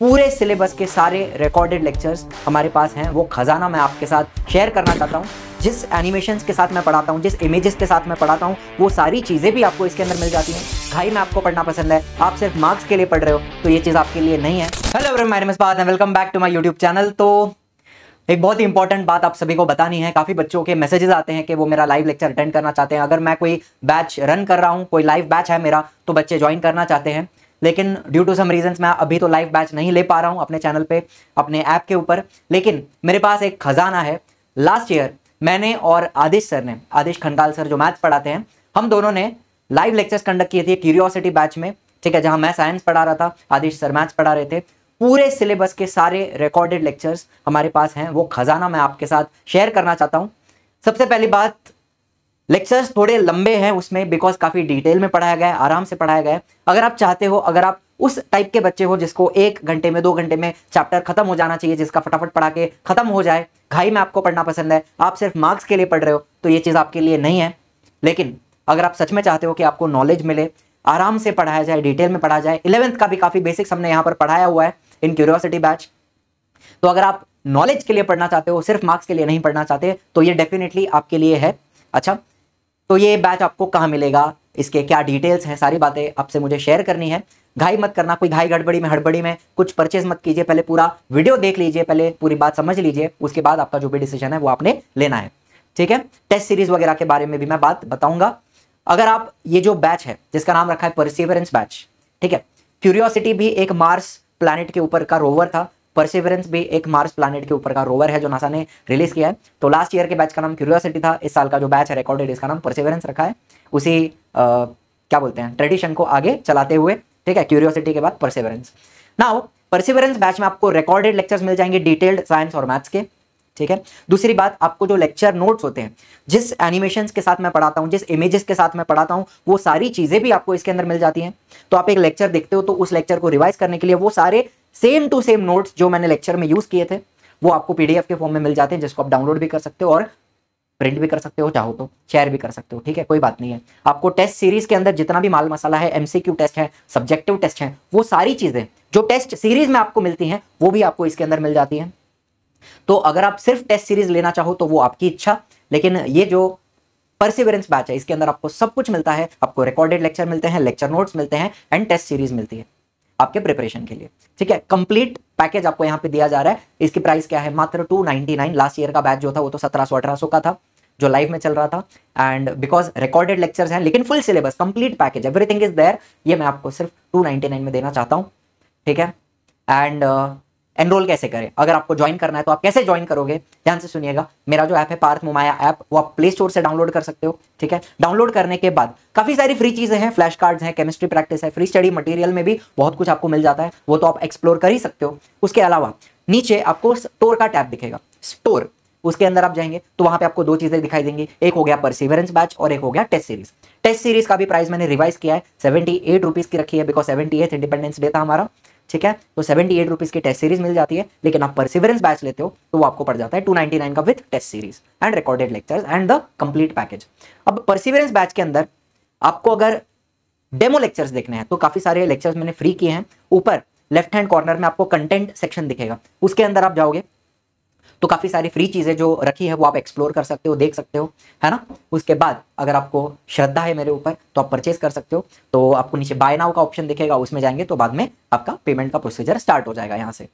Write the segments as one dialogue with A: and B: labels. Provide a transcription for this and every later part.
A: पूरे सिलेबस के सारे रिकॉर्डेड लेक्चर्स हमारे पास हैं वो खजाना मैं आपके साथ शेयर करना चाहता हूँ जिस एनिमेशंस के साथ मैं पढ़ाता हूँ जिस इमेजेस के साथ मैं पढ़ाता हूँ वो सारी चीज़ें भी आपको इसके अंदर मिल जाती हैं घाई में आपको पढ़ना पसंद है आप सिर्फ मार्क्स के लिए पढ़ रहे हो तो ये चीज़ आपके लिए नहीं है हेलो मेरे welcome back to my YouTube channel तो एक बहुत ही इंपॉर्टेंट बात आप सभी को बतानी है काफ़ी बच्चों के मैसेजेस आते हैं कि वो मेरा लाइव लेक्चर अटेंड करना चाहते हैं अगर मैं कोई बैच रन कर रहा हूँ कोई लाइव बैच है मेरा तो बच्चे ज्वाइन करना चाहते हैं लेकिन ड्यू टू सम रीजंस मैं अभी तो लाइव बैच नहीं ले पा रहा हूँ अपने चैनल पे अपने ऐप के ऊपर लेकिन मेरे पास एक खजाना है लास्ट ईयर मैंने और आदिश सर ने आदिश खंडाल सर जो मैथ्स पढ़ाते हैं हम दोनों ने लाइव लेक्चर्स कंडक्ट किए थे क्यूरियोसिटी बैच में ठीक है जहाँ मैं साइंस पढ़ा रहा था आदिश सर मैथ्स पढ़ा रहे थे पूरे सिलेबस के सारे रिकॉर्डेड लेक्चर्स हमारे पास हैं वो खजाना मैं आपके साथ शेयर करना चाहता हूँ सबसे पहली बात लेक्चर्स थोड़े लंबे हैं उसमें बिकॉज काफ़ी डिटेल में पढ़ाया गया है आराम से पढ़ाया गया है अगर आप चाहते हो अगर आप उस टाइप के बच्चे हो जिसको एक घंटे में दो घंटे में चैप्टर खत्म हो जाना चाहिए जिसका फटाफट पढ़ा के खत्म हो जाए घाई में आपको पढ़ना पसंद है आप सिर्फ मार्क्स के लिए पढ़ रहे हो तो ये चीज़ आपके लिए नहीं है लेकिन अगर आप सच में चाहते हो कि आपको नॉलेज मिले आराम से पढ़ाया जाए डिटेल में पढ़ा जाए इलेवेंथ का भी काफ़ी बेसिक्स हमने यहाँ पर पढ़ाया हुआ है इन क्यूरियोसिटी बैच तो अगर आप नॉलेज के लिए पढ़ना चाहते हो सिर्फ मार्क्स के लिए नहीं पढ़ना चाहते तो ये डेफिनेटली आपके लिए है अच्छा तो ये बैच आपको कहाँ मिलेगा इसके क्या डिटेल्स हैं सारी बातें आपसे मुझे शेयर करनी है घाई मत करना कोई घाई गड़बड़ी में हड़बड़ी में कुछ परचेज मत कीजिए पहले पूरा वीडियो देख लीजिए पहले पूरी बात समझ लीजिए उसके बाद आपका जो भी डिसीजन है वो आपने लेना है ठीक है टेस्ट सीरीज वगैरह के बारे में भी मैं बात बताऊंगा अगर आप ये जो बैच है जिसका नाम रखा है परसिवरेंस बैच ठीक है क्यूरियोसिटी भी एक मार्स प्लानिट के ऊपर का रोवर था परसिवरेंस भी एक मार्स प्लानट के ऊपर का रोवर है जो नासा ने रिलीज किया है तो लास्ट ईयर के बैच का नाम क्यूरियोसिटी था इस साल का जो बैच है रिकॉर्डेड इसका नाम परसिवरेंस रखा है उसी आ, क्या बोलते हैं ट्रेडिशन को आगे चलाते हुए ठीक है क्यूरियोसिटी के बाद परसिवरेंस नाउ परसिवरेंस बैच में आपको रिकॉर्डेड लेक्चर्स मिल जाएंगे डिटेल्ड साइंस और मैथ्स के ठीक है दूसरी बात आपको जो लेक्चर नोट्स होते हैं जिस एनिमेशन के साथ मैं पढ़ाता हूँ जिस इमेजेस के साथ मैं पढ़ाता हूँ वो सारी चीज़ें भी आपको इसके अंदर मिल जाती हैं तो आप एक लेक्चर देखते हो तो उस लेक्चर को रिवाइज करने के लिए वो सारे सेम टू सेम नोट्स जो मैंने लेक्चर में यूज किए थे वो आपको पीडीएफ के फॉर्म में मिल जाते हैं जिसको आप डाउनलोड भी कर सकते हो और प्रिंट भी कर सकते हो चाहो तो शेयर भी कर सकते हो ठीक है कोई बात नहीं है आपको टेस्ट सीरीज के अंदर जितना भी माल मसाला है एमसीक्यू टेस्ट है सब्जेक्टिव टेस्ट है वो सारी चीजें जो टेस्ट सीरीज में आपको मिलती है वो भी आपको इसके अंदर मिल जाती है तो अगर आप सिर्फ टेस्ट सीरीज लेना चाहो तो वो आपकी इच्छा लेकिन ये जो परसिवरेंस बैच है इसके अंदर आपको सब कुछ मिलता है आपको रिकॉर्डेड लेक्चर मिलते हैं लेक्चर नोट्स मिलते हैं एंड टेस्ट सीरीज मिलती है आपके प्रिपरेशन के लिए ठीक है कंप्लीट पैकेज आपको यहाँ पे दिया जा रहा है इसकी प्राइस क्या है मात्र two ninety nine last year का बैच जो था वो तो सत्रह सौ अठारह सौ का था जो लाइव में चल रहा था एंड बिकॉज रिकॉर्डेड लेक्चर्स हैं लेकिन full syllabus complete package everything is there ये मैं आपको सिर्फ टू नाइनटी नाइन में देना चाहता हूं ठीक है एंड uh, एनरोल कैसे करें अगर आपको ज्वाइन करना है तो आप कैसे ज्वाइन करोगे ध्यान से सुनिएगा मेरा जो ऐप है पार्थ मोमाया ऐप वो आप प्ले स्टोर से डाउनलोड कर सकते हो ठीक है डाउनलोड करने के बाद काफी सारी फ्री चीजें हैं फ्लैश कार्ड्स हैं केमिस्ट्री प्रैक्टिस है फ्री स्टडी मटेरियल में भी बहुत कुछ आपको मिल जाता है वो तो आप एक्सप्लोर कर ही सकते हो उसके अलावा नीचे आपको स्टोर का टैप दिखेगा स्टोर उसके अंदर आप जाएंगे तो वहां पे आपको दो चीजें दिखाई देंगी एक हो गया परसिवरेंस बैच और एक हो गया टेस्ट सीरीज टेस्ट सीरीज का भी प्राइस मैंने रिवाइज किया है सेवेंटी एट रुपीज की रखी है because seventy eighth independence day था हमारा ठीक है तो सेवेंटी एट रुपीज की टेस्ट सीरीज मिल जाती है लेकिन आप परसिवरेंस बैच लेते हो तो वो आपको पड़ जाता है टू नाइनटी नाइन का with test series and recorded lecture and the complete package अब परसिवरेंस बैच के अंदर आपको अगर डेमो लेक्चर्स देखने हैं तो काफी सारे लेक्चर्स मैंने फ्री किए हैं ऊपर लेफ्ट हैंड कॉर्नर में आपको कंटेंट सेक्शन दिखेगा उसके अंदर आप जाओगे तो काफ़ी सारी फ्री चीज़ें जो रखी है वो आप एक्सप्लोर कर सकते हो देख सकते हो है ना उसके बाद अगर आपको श्रद्धा है मेरे ऊपर तो आप परचेज कर सकते हो तो आपको नीचे बाय नाव का ऑप्शन दिखेगा उसमें जाएंगे तो बाद में आपका पेमेंट का प्रोसीजर स्टार्ट हो जाएगा यहाँ से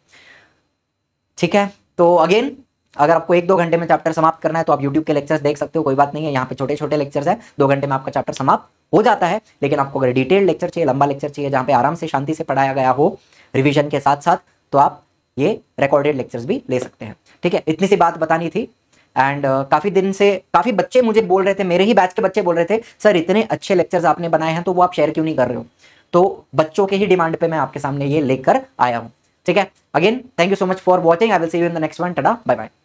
A: ठीक है तो अगेन अगर आपको एक दो घंटे में चैप्टर समाप्त करना है तो आप यूट्यूब के लेक्चर्स देख सकते हो कोई बात नहीं है यहाँ पे छोटे छोटे लेक्चर्स हैं दो घंटे में आपका चैप्टर समाप्त हो जाता है लेकिन आपको अगर डिटेल्ड लेक्चर चाहिए लंबा लेक्चर चाहिए जहाँ पे आराम से शांति से पढ़ाया गया हो रिविजन के साथ साथ तो आप ये रिकॉर्डेड लेक्चर्स भी ले सकते हैं ठीक है इतनी सी बात बतानी थी एंड uh, काफ़ी दिन से काफ़ी बच्चे मुझे बोल रहे थे मेरे ही बैच के बच्चे बोल रहे थे सर इतने अच्छे लेक्चर्स आपने बनाए हैं तो वो आप शेयर क्यों नहीं कर रहे हो तो बच्चों के ही डिमांड पे मैं आपके सामने ये लेकर आया हूँ ठीक है again thank you so much for watching I will see you in the next one tada bye bye